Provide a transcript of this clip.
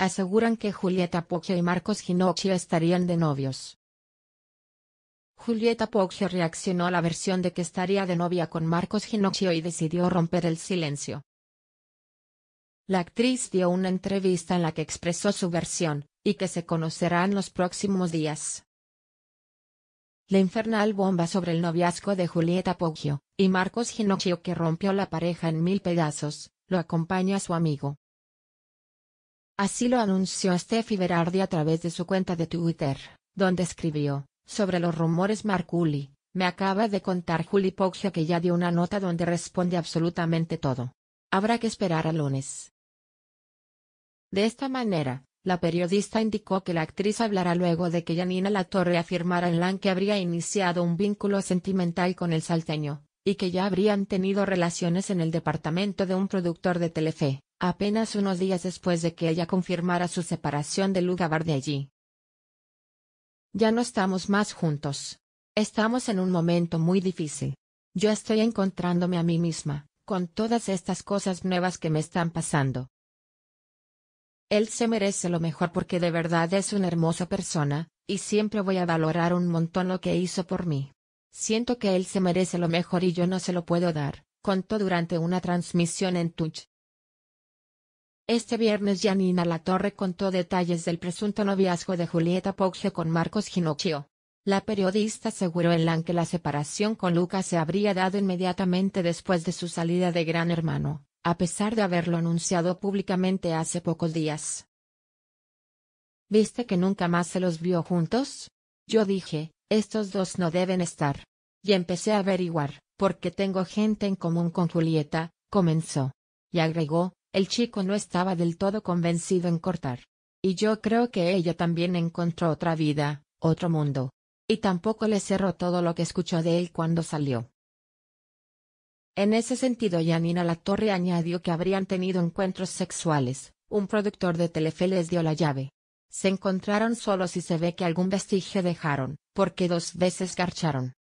aseguran que Julieta Poggio y Marcos Ginocchio estarían de novios. Julieta Poggio reaccionó a la versión de que estaría de novia con Marcos Ginocchio y decidió romper el silencio. La actriz dio una entrevista en la que expresó su versión, y que se conocerá en los próximos días. La infernal bomba sobre el noviazgo de Julieta Poggio y Marcos Ginocchio que rompió la pareja en mil pedazos, lo acompaña a su amigo, Así lo anunció Steffi Berardi a través de su cuenta de Twitter, donde escribió, sobre los rumores Marculi, me acaba de contar Juli Poggio que ya dio una nota donde responde absolutamente todo. Habrá que esperar a lunes. De esta manera, la periodista indicó que la actriz hablará luego de que Janina Latorre afirmara en LAN que habría iniciado un vínculo sentimental con el salteño, y que ya habrían tenido relaciones en el departamento de un productor de Telefe apenas unos días después de que ella confirmara su separación de de allí. Ya no estamos más juntos. Estamos en un momento muy difícil. Yo estoy encontrándome a mí misma, con todas estas cosas nuevas que me están pasando. Él se merece lo mejor porque de verdad es una hermosa persona, y siempre voy a valorar un montón lo que hizo por mí. Siento que él se merece lo mejor y yo no se lo puedo dar, contó durante una transmisión en Twitch. Este viernes Janina Latorre contó detalles del presunto noviazgo de Julieta Poggio con Marcos Ginocchio. La periodista aseguró en LAN que la separación con Lucas se habría dado inmediatamente después de su salida de Gran Hermano, a pesar de haberlo anunciado públicamente hace pocos días. ¿Viste que nunca más se los vio juntos? Yo dije, estos dos no deben estar. Y empecé a averiguar, porque tengo gente en común con Julieta, comenzó. Y agregó, el chico no estaba del todo convencido en cortar. Y yo creo que ella también encontró otra vida, otro mundo. Y tampoco le cerró todo lo que escuchó de él cuando salió. En ese sentido, Yanina Latorre añadió que habrían tenido encuentros sexuales. Un productor de Telefe les dio la llave. Se encontraron solos y se ve que algún vestigio dejaron, porque dos veces garcharon.